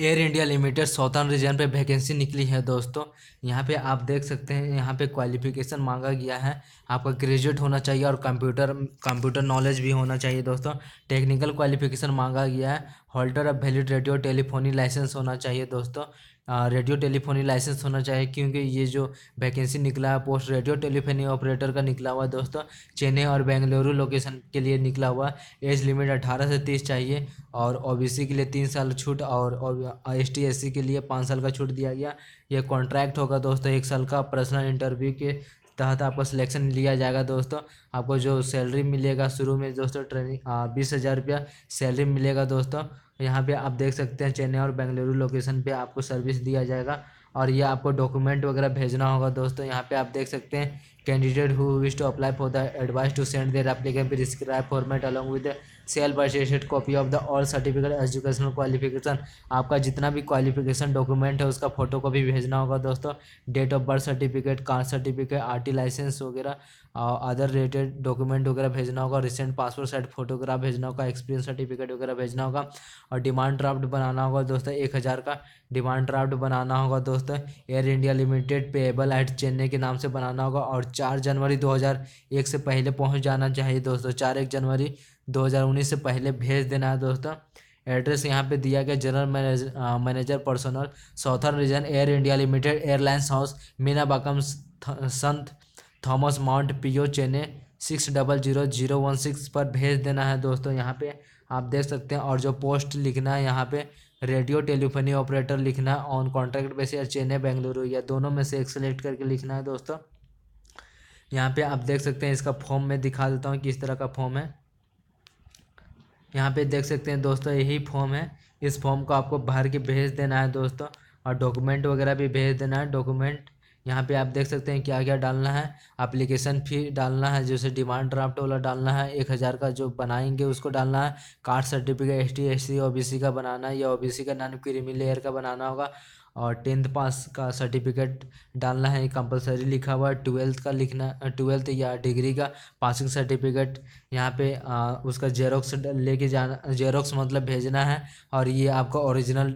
air India Limited southern region पे vacancy निकली है दोस्तों यहाँ पे आप देख सकते हैं यहाँ पे क्वालिफिकेशन मांगा गया है आपका ग्रेजुएट होना चाहिए और कंप्यूटर कंप्यूटर नॉलेज भी होना चाहिए दोस्तों टेक्निकल क्वालिफिकेशन मांगा गया है holder of valid radio telephony license होना चाहिए दोस्तों रेडियो टेलीफोनी लाइसेंस होना चाहिए क्योंकि ये जो वैकेंसी निकला है पोस्ट रेडियो टेलीफोनी ऑपरेटर का निकला हुआ दोस्तों चेन्नई और बेंगलुरु लोकेशन के लिए निकला हुआ एज लिमिट अठारह से तीस चाहिए और ओ के लिए तीन साल छूट और एस टी के लिए पाँच साल का छूट दिया गया ये कॉन्ट्रैक्ट होगा दोस्तों एक साल का पर्सनल इंटरव्यू के तहत आपको सिलेक्शन लिया जाएगा दोस्तों आपको जो सैलरी मिलेगा शुरू में दोस्तों ट्रेनिंग बीस हज़ार रुपया सैलरी मिलेगा दोस्तों यहाँ पे आप देख सकते हैं चेन्नई और बेंगलुरु लोकेशन पे आपको सर्विस दिया जाएगा और ये आपको डॉक्यूमेंट वगैरह भेजना होगा दोस्तों यहाँ पे आप देख सकते हैं candidate who wish to apply for the advice to send their application prescribe format along with sell purchase copy of the all certificate educational qualification आपका जितना भी क्वालिफिकेशन डॉक्यूमेंट है उसका फोटो कॉपी भेजना होगा दोस्तों date of birth certificate caste certificate R T license वगैरह और अदर रिलेटेड डॉक्यूमेंट वगैरह भेजना होगा रिसेंट पासपोर्ट साइड फोटोग्राफ भेजना होगा एक्सपीरियंस सर्टिफिकेट वगैरह भेजना होगा और डिमांड ड्राफ्ट बनाना होगा दोस्तों एक हज़ार का डिमांड ड्राफ्ट बनाना होगा दोस्तों Air India Limited payable at Chennai के नाम से बनाना होगा और चार जनवरी दो हज़ार एक से पहले पहुँच जाना चाहिए दोस्तों चार एक जनवरी 2019 से पहले भेज देना है दोस्तों एड्रेस यहाँ पे दिया गया general manager personnel southern region Air India Limited airlines house Meenambakkam saint Thomas Mount P O Chennai six double zero zero one six पर भेज देना है दोस्तों यहाँ पे आप देख सकते हैं और जो पोस्ट लिखना है यहाँ पे रेडियो टेलीफोनी ऑपरेटर लिखना है ऑन कॉन्ट्रैक्ट बेस या चेन्नई बेंगलुरु या दोनों में से एक सेलेक्ट करके लिखना है दोस्तों यहाँ पे आप देख सकते हैं इसका फॉर्म मैं दिखा देता हूँ किस तरह का फॉर्म है यहाँ पे देख सकते हैं दोस्तों यही फॉर्म है इस फॉर्म को आपको भर के भेज देना है दोस्तों और डॉक्यूमेंट वगैरह भी भेज देना है डॉक्यूमेंट यहाँ पे आप देख सकते हैं क्या क्या डालना है अप्लीकेशन फ़ी डालना है जैसे डिमांड ड्राफ्ट वाला डालना है एक हज़ार का जो बनाएंगे उसको डालना है caste certificate S T S C O B C का बनाना है या ओ बी सी का नॉन क्रीमी लेयर का बनाना होगा और टेंथ पास का सर्टिफिकेट डालना है कंपलसरी लिखा हुआ है ट्वेल्थ का लिखना ट्वेल्थ या डिग्री का पासिंग सर्टिफिकेट यहाँ पे आ, उसका जेरोक्स लेके जाना जेरोक्स मतलब भेजना है और ये आपका ओरिजिनल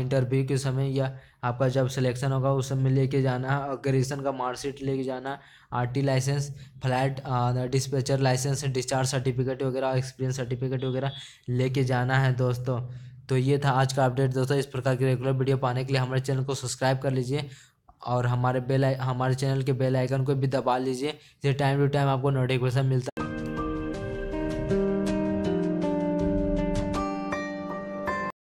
इंटरव्यू के समय या आपका जब सिलेक्शन होगा उस समय लेके जाना और ग्रेजुएशन का मार्कशीट लेके जाना R T license flight dispatcher license discharge certificate वगैरह एक्सपीरियंस सर्टिफिकेट वगैरह लेके जाना है दोस्तों तो ये था आज का अपडेट दोस्तों इस प्रकार की रेगुलर वीडियो पाने के लिए हमारे चैनल को सब्सक्राइब कर लीजिए और हमारे बेल हमारे चैनल के बेल आइकन को भी दबा लीजिए जिससे टाइम टू टाइम आपको नोटिफिकेशन मिलता है